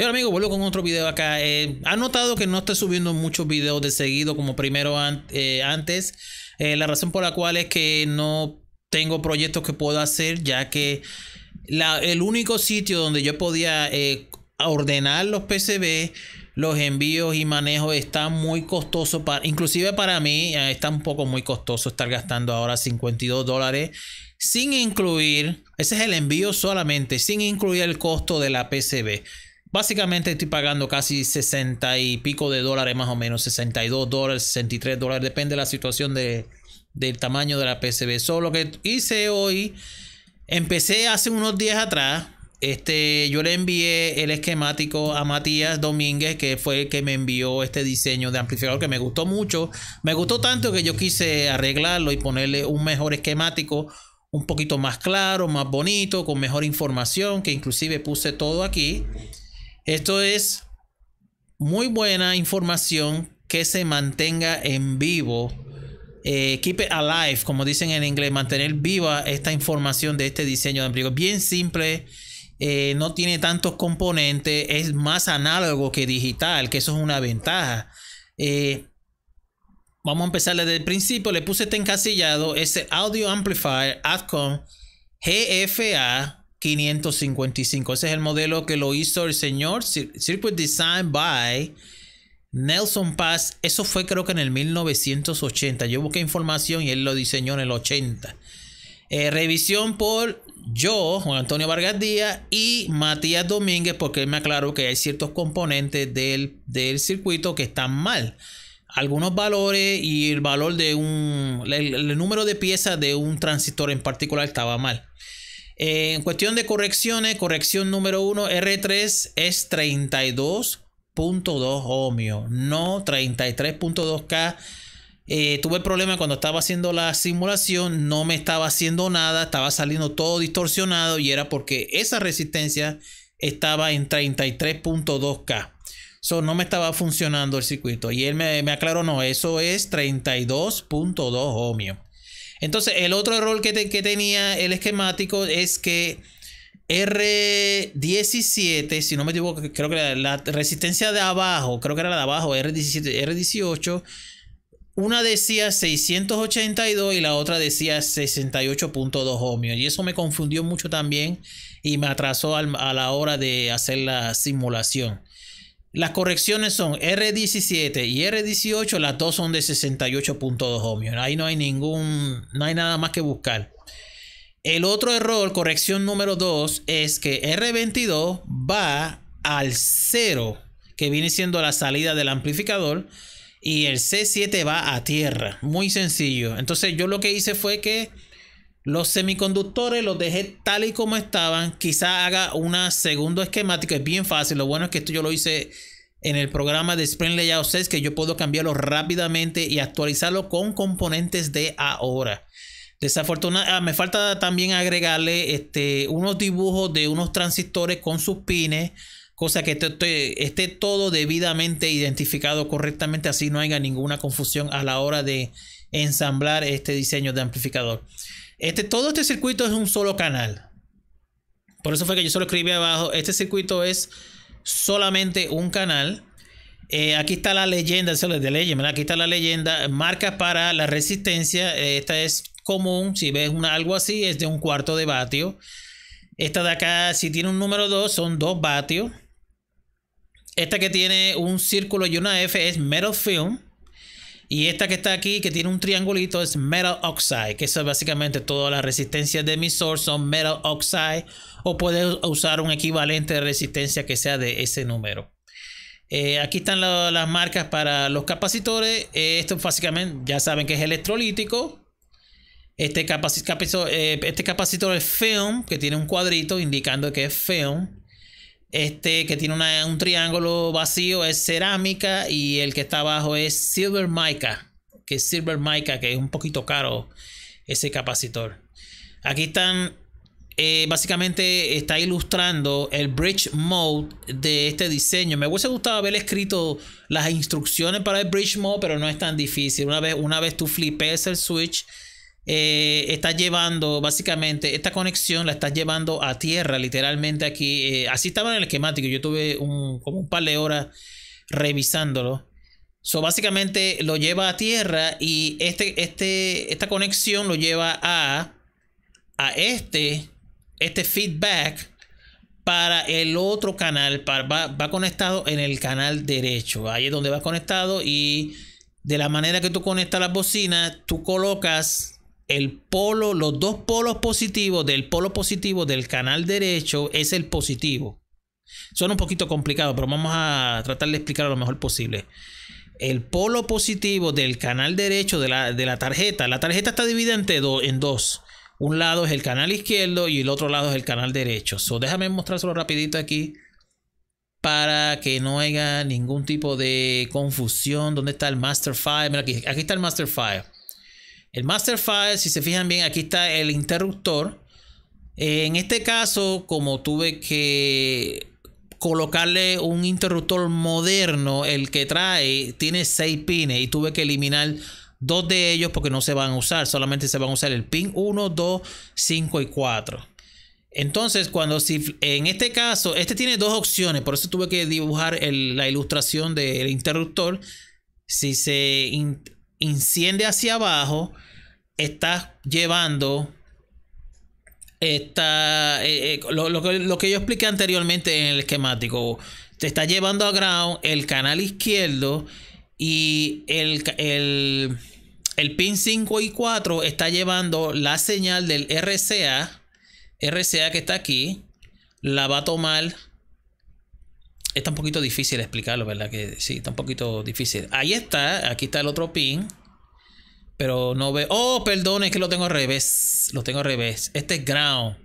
hola ahora amigo, vuelvo con otro video acá. Eh, ¿Ha notado que no estoy subiendo muchos videos de seguido como primero eh, antes? Eh, la razón por la cual es que no tengo proyectos que puedo hacer, ya que el único sitio donde yo podía ordenar los PCB, los envíos y manejo está muy costoso, para, inclusive para mí está un poco muy costoso estar gastando ahora 52 dólares sin incluir, ese es el envío solamente, sin incluir el costo de la PCB. Básicamente estoy pagando casi 60 y pico de dólares, más o menos, 62 dólares, 63 dólares, depende de la situación de, del tamaño de la PCB. Solo que hice hoy, empecé hace unos días atrás. Este, yo le envié el esquemático a Matías Domínguez, que fue el que me envió este diseño de amplificador que me gustó mucho. Me gustó tanto que yo quise arreglarlo y ponerle un mejor esquemático, un poquito más claro, más bonito, con mejor información, que inclusive puse todo aquí. Esto es muy buena información que se mantenga en vivo. Eh, keep it alive, como dicen en inglés, mantener viva esta información de este diseño de amplio Bien simple, eh, no tiene tantos componentes, es más análogo que digital, que eso es una ventaja. Eh, vamos a empezar desde el principio. Le puse este encasillado, ese audio amplifier, Adcom, GFA 555. Ese es el modelo que lo hizo el señor Circuit Design by Nelson Paz. Eso fue creo que en el 1980. Yo busqué información y él lo diseñó en el 80. Eh, revisión por yo, Juan Antonio Vargas Díaz y Matías Domínguez, porque él me aclaró que hay ciertos componentes del, circuito que están mal. Algunos valores y el valor de un. el número de piezas de un transistor en particular estaba mal. Eh, en cuestión de correcciones, corrección número 1, R3 es 32.2 ohmio, no 33.2K. Eh, tuve problema cuando estaba haciendo la simulación, no me estaba haciendo nada, estaba saliendo todo distorsionado y era porque esa resistencia estaba en 33.2K. So, no me estaba funcionando el circuito. Y él me, me aclaró, no, eso es 32.2 ohmio. Entonces, el otro error que, tenía el esquemático es que R17, si no me equivoco, creo que la, resistencia de abajo, creo que era la de abajo, R17, R18, una decía 682 y la otra decía 68.2 ohmios. Y eso me confundió mucho también y me atrasó a la hora de hacer la simulación. Las correcciones son R17 y R18, las dos son de 68.2 ohmios. Ahí no hay ningún, no hay nada más que buscar. El otro error, corrección número 2, es que R22 va al 0, que viene siendo la salida del amplificador, y el C7 va a tierra. Muy sencillo. Entonces yo lo que hice fue que los semiconductores los dejé tal y como estaban. Quizá haga una segundo esquemático. Es bien fácil. Lo bueno es que esto yo lo hice en el programa de Spring Layout 6 que yo puedo cambiarlo rápidamente y actualizarlo con componentes de ahora. Desafortunadamente, ah, me falta también agregarle este, unos dibujos de unos transistores con sus pines, cosa que esté todo debidamente identificado correctamente, así no haya ninguna confusión a la hora de ensamblar este diseño de amplificador. Este, todo este circuito es un solo canal. Por eso fue que yo solo escribí abajo. Este circuito es solamente un canal. Eh, aquí está la leyenda, eso es de leyenda, aquí está la leyenda, marca para la resistencia, eh, esta es común, si ves algo así, es de un cuarto de vatio. Esta de acá, si tiene un número 2, son 2 vatios. Esta que tiene un círculo y una F es metal film. Y esta que está aquí, que tiene un triangulito, es metal oxide, que eso es básicamente todas las resistencias de emisor son metal oxide, o puedes usar un equivalente de resistencia que sea de ese número. Eh, aquí están las marcas para los capacitores. Eh, esto básicamente ya saben que es electrolítico. Este, eh, este capacitor es film, que tiene un cuadrito indicando que es film. Este que tiene un triángulo vacío es cerámica y el que está abajo es silver mica, que es silver mica, que es un poquito caro ese capacitor. Aquí están, eh, básicamente está ilustrando el bridge mode de este diseño. Me hubiese gustado haber escrito las instrucciones para el bridge mode, pero no es tan difícil. Una vez, una vez tú flipes el switch, eh, está estás llevando, básicamente, esta conexión la estás llevando a tierra, literalmente aquí. Eh, así estaba en el esquemático, yo tuve un, como un par de horas revisándolo. So, básicamente lo lleva a tierra y este, este, esta conexión lo lleva a, a este, este feedback para el otro canal, va, conectado en el canal derecho. Ahí es donde va conectado y de la manera que tú conectas las bocinas, tú colocas el polo, los dos polos positivos del polo positivo del canal derecho es el positivo. Son un poquito complicado pero vamos a tratar de explicarlo lo mejor posible. El polo positivo del canal derecho de la, tarjeta. La tarjeta está dividida en en dos. Un lado es el canal izquierdo y el otro lado es el canal derecho. So, déjame mostrárselo rapidito aquí para que no haya ningún tipo de confusión. ¿Dónde está el Master File? Mira aquí, aquí está el Master File. El master file, si se fijan bien, aquí está el interruptor. Eh, en este caso, como tuve que colocarle un interruptor moderno, el que trae tiene seis pines y tuve que eliminar dos de ellos porque no se van a usar, solamente se van a usar el pin 1, 2, 5 y 4. Entonces, cuando si en este caso, este tiene dos opciones, por eso tuve que dibujar la ilustración del interruptor. Si se inciende hacia abajo, está llevando eh, eh, lo, que yo expliqué anteriormente en el esquemático. Te está llevando a ground el canal izquierdo y el, el pin 5 y 4 está llevando la señal del RCA, RCA que está aquí, la va a tomar Está un poquito difícil explicarlo, ¿verdad? Que sí, está un poquito difícil. Ahí está, aquí está el otro pin. Pero no ve. Oh, perdón, es que lo tengo al revés. Lo tengo al revés. Este es ground.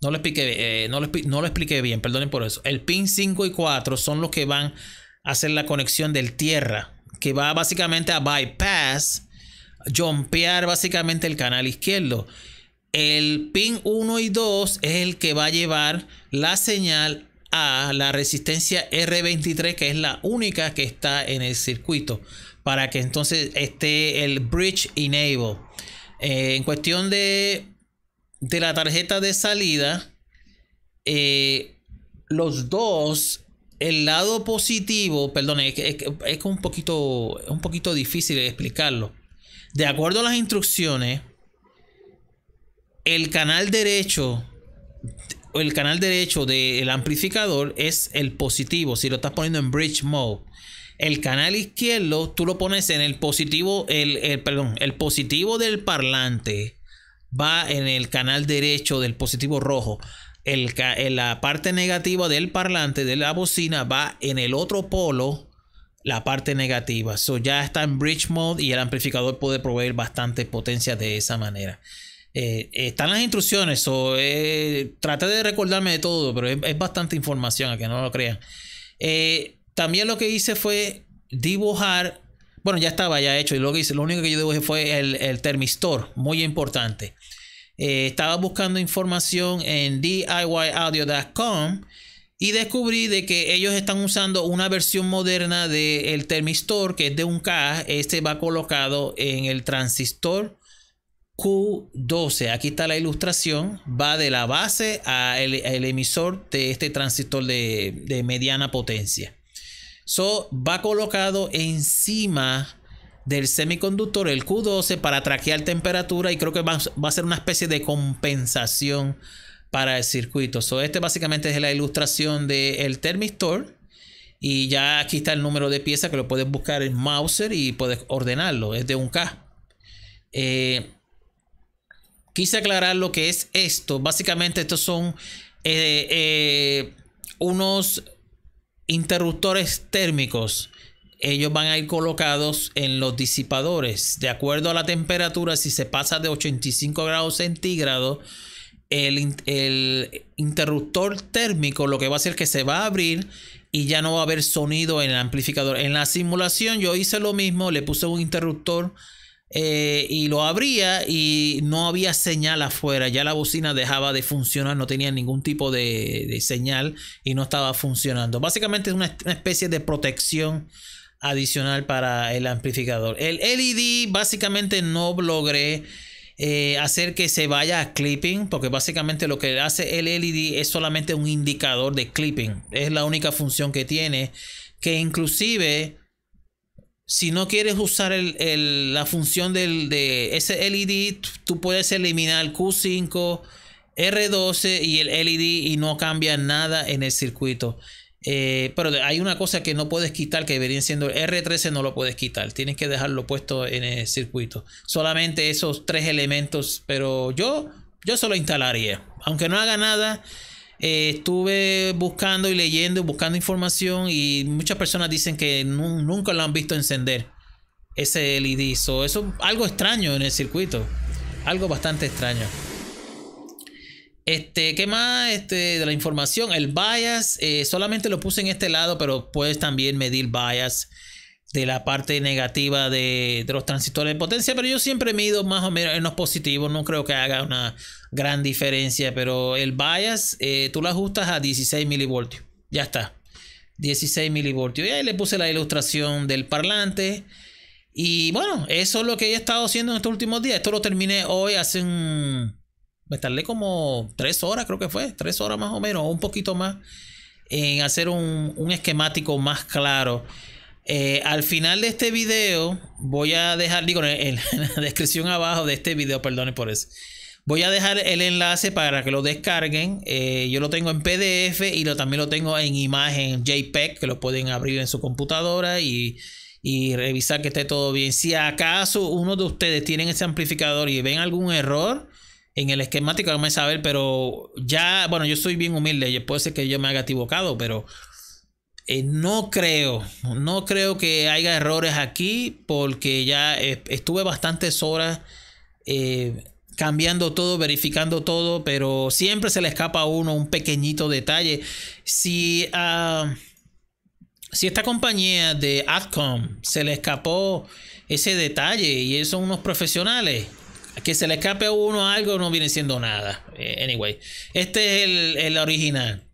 No lo expliqué, eh, no, lo, no expliqué bien, perdonen por eso. El pin 5 y 4 son los que van a hacer la conexión del tierra. Que va básicamente a bypass, jumpear básicamente el canal izquierdo. El pin 1 y 2 es el que va a llevar la señal a la resistencia R23, que es la única que está en el circuito, para que entonces esté el bridge enable. Eh, en cuestión de, de la tarjeta de salida, eh, los dos el lado positivo, perdón, es, es, es, un, poquito, un poquito difícil de explicarlo. De acuerdo a las instrucciones, el canal derecho el canal derecho del amplificador es el positivo, si lo estás poniendo en bridge mode. El canal izquierdo tú lo pones en el positivo, el, perdón, el positivo del parlante va en el canal derecho del positivo rojo. El, la parte negativa del parlante de la bocina va en el otro polo, la parte negativa. So ya está en bridge mode y el amplificador puede proveer bastante potencia de esa manera. Eh, están las instrucciones, o eh, traté de recordarme de todo, pero es, bastante información, a que no lo crean. Eh, también lo que hice fue dibujar, bueno, ya estaba ya hecho, y lo que hice, lo único que yo dibujé fue el, termistor, muy importante. Eh, estaba buscando información en DIYaudio.com y descubrí de que ellos están usando una versión moderna del el termistor, que es de un K, este va colocado en el transistor Q12. Aquí está la ilustración. Va de la base a el emisor de este transistor de, mediana potencia. So, va colocado encima del semiconductor, el Q12, para traquear temperatura y creo que va, a ser una especie de compensación para el circuito. So, este básicamente es la ilustración del termistor. Y ya aquí está el número de piezas que lo puedes buscar en Mauser y puedes ordenarlo. Es de un K. Eh, quise aclarar lo que es esto. Básicamente estos son eh, eh, unos interruptores térmicos. Ellos van a ir colocados en los disipadores. De acuerdo a la temperatura, si se pasa de 85 grados centígrados, el, el interruptor térmico lo que va a hacer es que se va a abrir y ya no va a haber sonido en el amplificador. En la simulación yo hice lo mismo, le puse un interruptor eh, y lo abría y no había señal afuera, ya la bocina dejaba de funcionar, no tenía ningún tipo de, señal y no estaba funcionando. Básicamente es una, especie de protección adicional para el amplificador. El LED básicamente no logré eh, hacer que se vaya a clipping, porque básicamente lo que hace el LED es solamente un indicador de clipping. Es la única función que tiene, que inclusive si no quieres usar la función del, de ese LED, tú puedes eliminar Q5, R12 y el LED y no cambia nada en el circuito. Eh, pero hay una cosa que no puedes quitar, que debería siendo el R13, no lo puedes quitar. Tienes que dejarlo puesto en el circuito. Solamente esos tres elementos, pero yo, yo se instalaría. Aunque no haga nada, eh, estuve buscando y leyendo y buscando información y muchas personas dicen que nunca lo han visto encender ese LED. eso es algo extraño en el circuito. Algo bastante extraño. Este, ¿qué más este, de la información? El bias, eh, solamente lo puse en este lado, pero puedes también medir bias de la parte negativa de, los transistores de potencia, pero yo siempre mido más o menos en los positivos, no creo que haga una gran diferencia, pero el bias eh, tú lo ajustas a 16 milivoltios, ya está, 16 milivoltios, y ahí le puse la ilustración del parlante, y bueno, eso es lo que he estado haciendo en estos últimos días, esto lo terminé hoy hace un, me tardé como 3 horas creo que fue, 3 horas más o menos, o un poquito más, en hacer un, un esquemático más claro, eh, al final de este video, voy a dejar, digo, en, la descripción abajo de este video, perdone por eso. Voy a dejar el enlace para que lo descarguen. Eh, yo lo tengo en PDF y lo, también lo tengo en imagen JPEG, que lo pueden abrir en su computadora y, revisar que esté todo bien. Si acaso uno de ustedes tiene ese amplificador y ven algún error, en el esquemático, no me saber, pero ya, bueno, yo soy bien humilde, puede ser que yo me haya equivocado, pero eh, no creo, no creo que haya errores aquí porque ya eh, estuve bastantes horas eh, cambiando todo, verificando todo, pero siempre se le escapa a uno un pequeñito detalle. Si, a ah, si esta compañía de Adcom se le escapó ese detalle y son unos profesionales, que se le escape a uno algo no viene siendo nada. anyway, este es el, el original.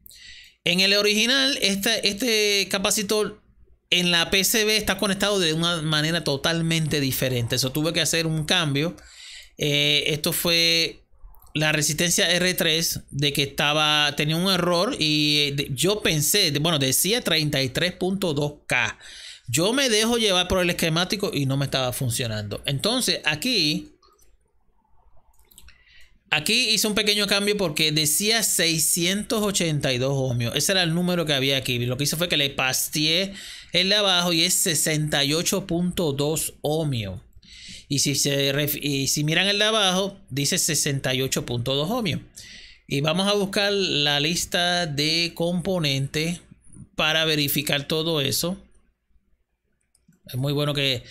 En el original, este, este capacitor en la PCB está conectado de una manera totalmente diferente. Eso tuve que hacer un cambio. Eh, esto fue la resistencia R3 de que estaba tenía un error y eh, yo pensé, bueno, decía 33.2K. Yo me dejo llevar por el esquemático y no me estaba funcionando. Entonces, aquí Aquí hice un pequeño cambio porque decía 682 ohmios. Ese era el número que había aquí. Lo que hice fue que le pasteé el de abajo y es 68.2 ohmios. Y si, se, si miran el de abajo, dice 68.2 ohmios. Y vamos a buscar la lista de componentes para verificar todo eso. Es muy bueno que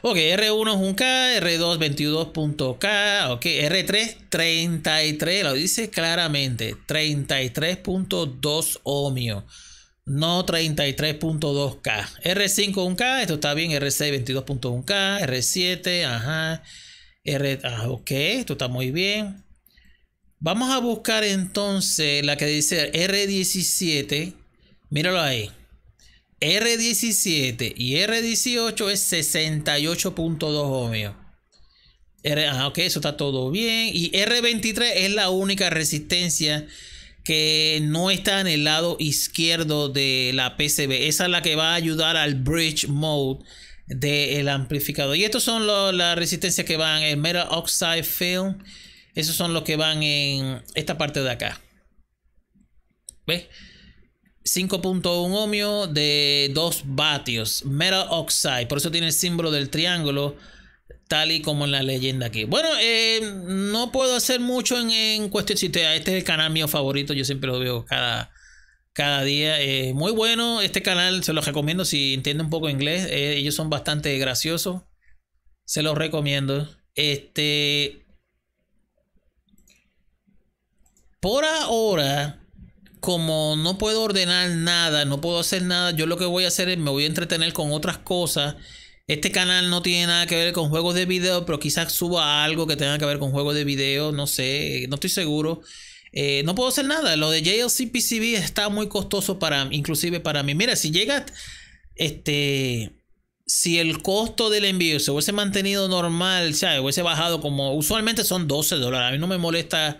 Ok, R1 es un K, R2 22.K, ok, R3 33, lo dice claramente, 33.2 ohmio, no 33.2K. R5 un K, esto está bien, R6 22.1K, R7, ajá, R, ah, ok, esto está muy bien. Vamos a buscar entonces la que dice R17, míralo ahí. R17 y R18 es 68.2 ohmios. Ah, ok, eso está todo bien. Y R23 es la única resistencia que no está en el lado izquierdo de la PCB. Esa es la que va a ayudar al bridge mode del amplificador. Y estos son las resistencias que van en metal oxide film. Esos son los que van en esta parte de acá. ¿Ves? 5.1 ohmio de 2 vatios. Metal oxide. Por eso tiene el símbolo del triángulo. Tal y como en la leyenda aquí. Bueno, eh, no puedo hacer mucho en, en cuestión. Este es el canal mío favorito. Yo siempre lo veo cada, cada día. Eh, muy bueno este canal, se los recomiendo si entiende un poco inglés. Eh, ellos son bastante graciosos. Se los recomiendo. Este. Por ahora, como no puedo ordenar nada, no puedo hacer nada, yo lo que voy a hacer es me voy a entretener con otras cosas. Este canal no tiene nada que ver con juegos de video, pero quizás suba algo que tenga que ver con juegos de video, no sé, no estoy seguro. Eh, no puedo hacer nada, lo de JLCPCB está muy costoso para, inclusive para mí. Mira, si llega, este, si el costo del envío se hubiese mantenido normal, o sea, hubiese bajado como usualmente son 12 dólares, a mí no me molesta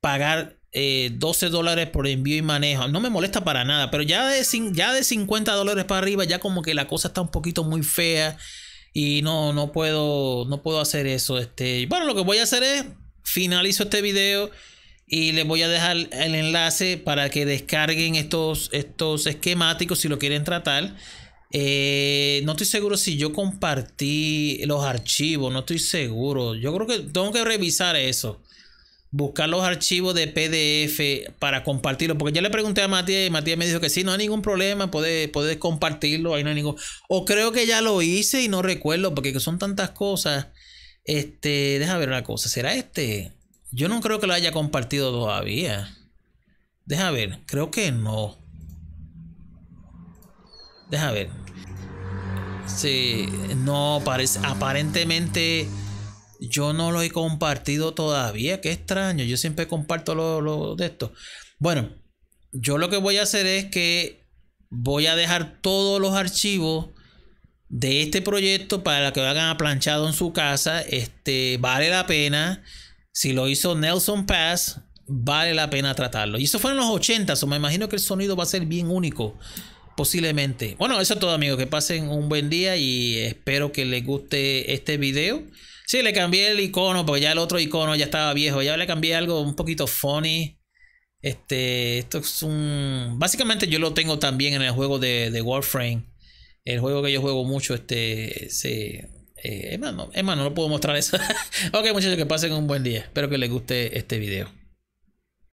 pagar 12 eh, dólares por envío y manejo. No me molesta para nada, pero ya de, ya de 50 dólares para arriba, ya como que la cosa está un poquito muy fea. Y no, no puedo, no puedo hacer eso. Este, bueno, lo que voy a hacer es finalizo este video y les voy a dejar el enlace para que descarguen estos, estos esquemáticos si lo quieren tratar. Eh, no estoy seguro si yo compartí los archivos, no estoy seguro. Yo creo que tengo que revisar eso buscar los archivos de PDF para compartirlo. Porque ya le pregunté a Matías y Matías me dijo que sí, no hay ningún problema, poder, compartirlo, ahí no hay ningún... O creo que ya lo hice y no recuerdo, porque son tantas cosas. Este, deja ver una cosa, ¿será este? Yo no creo que lo haya compartido todavía. Deja ver, creo que no. Deja ver. Sí, no, parece, aparentemente... Yo no lo he compartido todavía, qué extraño. Yo siempre comparto lo, de esto. Bueno, yo lo que voy a hacer es que voy a dejar todos los archivos de este proyecto para que lo hagan aplanchado en su casa. Este vale la pena. Si lo hizo Nelson Pass, vale la pena tratarlo. Y eso fue en los 80, o me imagino que el sonido va a ser bien único. Posiblemente. Bueno, eso es todo, amigos. Que pasen un buen día y espero que les guste este video. Sí, le cambié el icono, porque ya el otro icono ya estaba viejo. Ya le cambié algo un poquito funny. Este, esto es un. Básicamente yo lo tengo también en el juego de, de Warframe. El juego que yo juego mucho, este. Se, eh, no, no lo puedo mostrar eso. ok, muchachos, que pasen un buen día. Espero que les guste este video.